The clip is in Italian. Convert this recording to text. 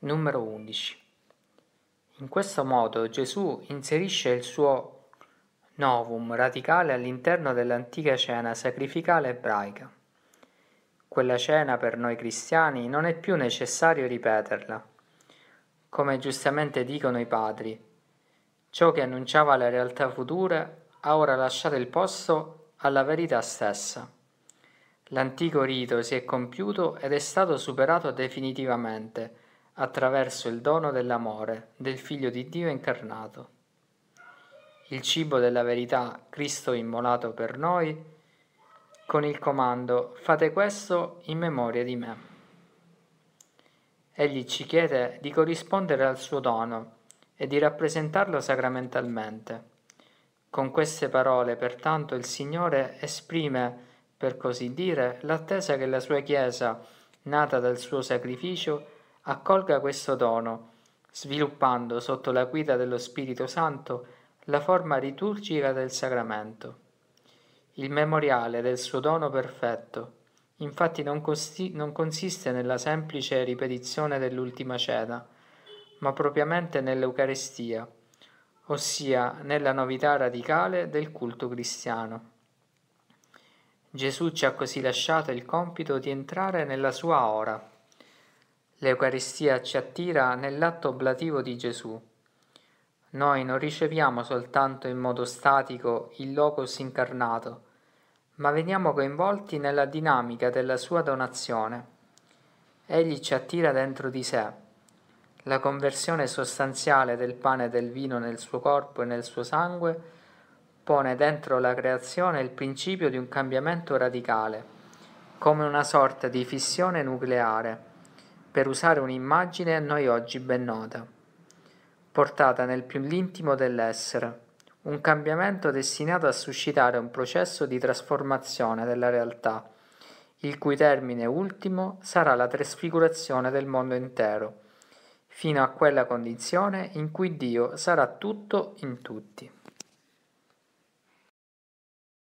Numero 11. In questo modo Gesù inserisce il suo novum radicale all'interno dell'antica cena sacrificale ebraica. Quella cena per noi cristiani non è più necessario ripeterla. Come giustamente dicono i padri, ciò che annunciava la realtà futura ha ora lasciato il posto alla verità stessa. L'antico rito si è compiuto ed è stato superato definitivamente attraverso il dono dell'amore del Figlio di Dio incarnato. Il cibo della verità, Cristo immolato per noi, con il comando fate questo in memoria di me. Egli ci chiede di corrispondere al suo dono e di rappresentarlo sacramentalmente. Con queste parole, pertanto, il Signore esprime, per così dire, l'attesa che la sua Chiesa, nata dal suo sacrificio, accolga questo dono, sviluppando sotto la guida dello Spirito Santo la forma liturgica del sacramento. Il memoriale del suo dono perfetto, infatti non, costi- non consiste nella semplice ripetizione dell'ultima cena, ma propriamente nell'Eucarestia, ossia nella novità radicale del culto cristiano. Gesù ci ha così lasciato il compito di entrare nella sua ora. L'Eucaristia ci attira nell'atto oblativo di Gesù. Noi non riceviamo soltanto in modo statico il Logos incarnato, ma veniamo coinvolti nella dinamica della sua donazione. Egli ci attira dentro di sé. La conversione sostanziale del pane e del vino nel suo corpo e nel suo sangue pone dentro la creazione il principio di un cambiamento radicale, come una sorta di fissione nucleare per usare un'immagine a noi oggi ben nota, portata nel più intimo dell'essere, un cambiamento destinato a suscitare un processo di trasformazione della realtà, il cui termine ultimo sarà la trasfigurazione del mondo intero, fino a quella condizione in cui Dio sarà tutto in tutti.